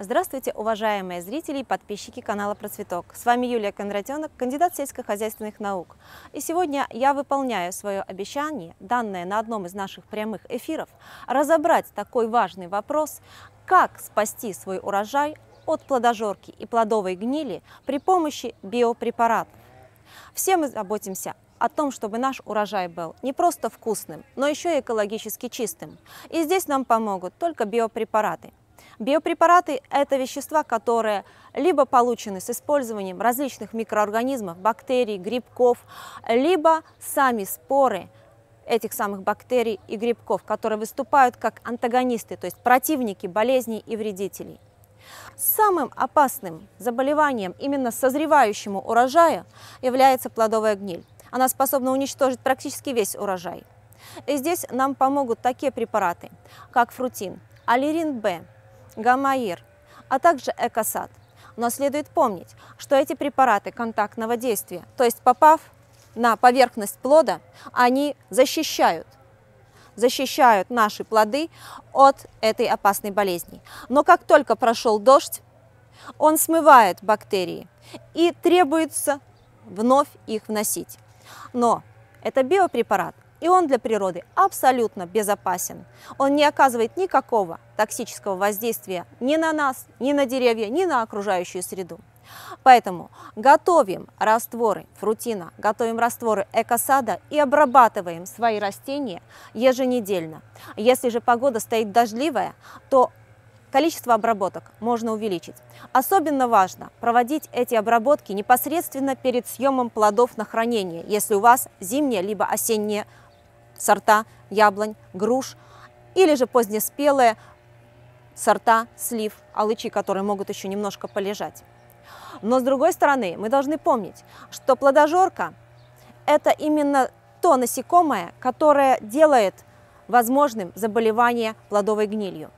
Здравствуйте, уважаемые зрители и подписчики канала Процветок. С вами Юлия Кондратенок, кандидат сельскохозяйственных наук. И сегодня я выполняю свое обещание, данное на одном из наших прямых эфиров, разобрать такой важный вопрос, как спасти свой урожай от плодожорки и плодовой гнили при помощи биопрепаратов. Все мы заботимся о том, чтобы наш урожай был не просто вкусным, но еще и экологически чистым. И здесь нам помогут только биопрепараты – Биопрепараты – это вещества, которые либо получены с использованием различных микроорганизмов, бактерий, грибков, либо сами споры этих самых бактерий и грибков, которые выступают как антагонисты, то есть противники болезней и вредителей. Самым опасным заболеванием именно созревающему урожаю является плодовая гниль. Она способна уничтожить практически весь урожай. И здесь нам помогут такие препараты, как фрутин, алирин Б, гамаир, а также экосад. Но следует помнить, что эти препараты контактного действия, то есть попав на поверхность плода, они защищают защищают наши плоды от этой опасной болезни. Но как только прошел дождь, он смывает бактерии и требуется вновь их вносить. Но это биопрепарат, и он для природы абсолютно безопасен. Он не оказывает никакого токсического воздействия ни на нас, ни на деревья, ни на окружающую среду. Поэтому готовим растворы фрутина, готовим растворы экосада и обрабатываем свои растения еженедельно. Если же погода стоит дождливая, то количество обработок можно увеличить. Особенно важно проводить эти обработки непосредственно перед съемом плодов на хранение, если у вас зимнее либо осеннее сорта яблонь, груш или же позднеспелые сорта слив, алычи, которые могут еще немножко полежать. Но с другой стороны, мы должны помнить, что плодожорка – это именно то насекомое, которое делает возможным заболевание плодовой гнилью.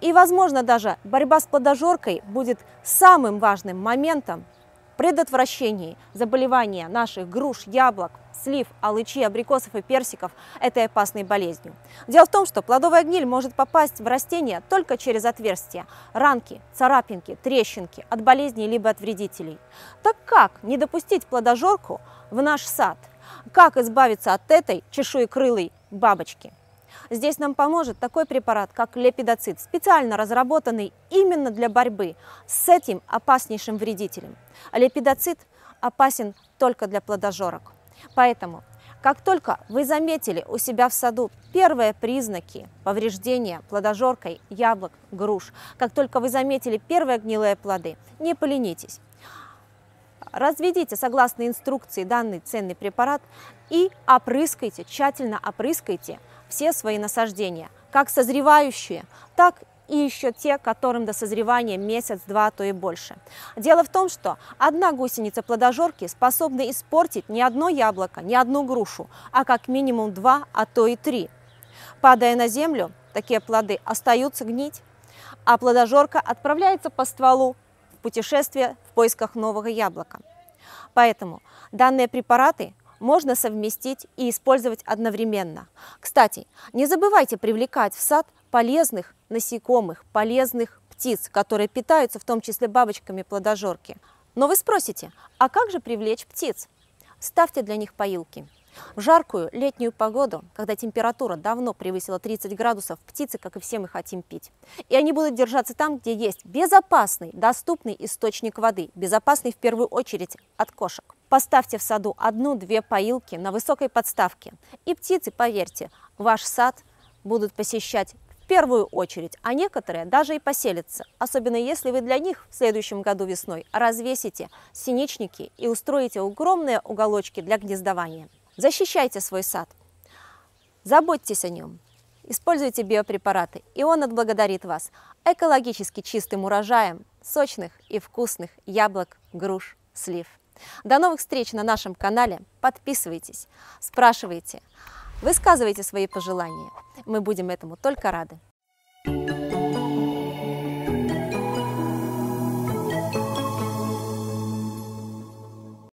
И, возможно, даже борьба с плодожоркой будет самым важным моментом предотвращении заболевания наших груш, яблок, слив, алычи, абрикосов и персиков этой опасной болезнью. Дело в том, что плодовая гниль может попасть в растения только через отверстия, ранки, царапинки, трещинки от болезней либо от вредителей. Так как не допустить плодожорку в наш сад? Как избавиться от этой чешуекрылой бабочки? Здесь нам поможет такой препарат, как лепидоцит, специально разработанный именно для борьбы с этим опаснейшим вредителем. Лепидоцит опасен только для плодожорок. Поэтому, как только вы заметили у себя в саду первые признаки повреждения плодожоркой яблок, груш, как только вы заметили первые гнилые плоды, не поленитесь. Разведите согласно инструкции данный ценный препарат и опрыскайте, тщательно опрыскайте все свои насаждения, как созревающие, так и еще те, которым до созревания месяц-два, то и больше. Дело в том, что одна гусеница плодожорки способна испортить не одно яблоко, не одну грушу, а как минимум два, а то и три. Падая на землю, такие плоды остаются гнить, а плодожорка отправляется по стволу в путешествие в поисках нового яблока. Поэтому данные препараты можно совместить и использовать одновременно. Кстати, не забывайте привлекать в сад полезных насекомых, полезных птиц, которые питаются в том числе бабочками плодожорки. Но вы спросите, а как же привлечь птиц? Ставьте для них поилки. В жаркую летнюю погоду, когда температура давно превысила 30 градусов, птицы, как и все, мы хотим пить. И они будут держаться там, где есть безопасный, доступный источник воды, безопасный в первую очередь от кошек. Поставьте в саду одну-две поилки на высокой подставке, и птицы, поверьте, ваш сад будут посещать в первую очередь, а некоторые даже и поселятся, особенно если вы для них в следующем году весной развесите синичники и устроите огромные уголочки для гнездования. Защищайте свой сад, заботьтесь о нем, используйте биопрепараты, и он отблагодарит вас экологически чистым урожаем сочных и вкусных яблок, груш, слив. До новых встреч на нашем канале. Подписывайтесь, спрашивайте, высказывайте свои пожелания. Мы будем этому только рады.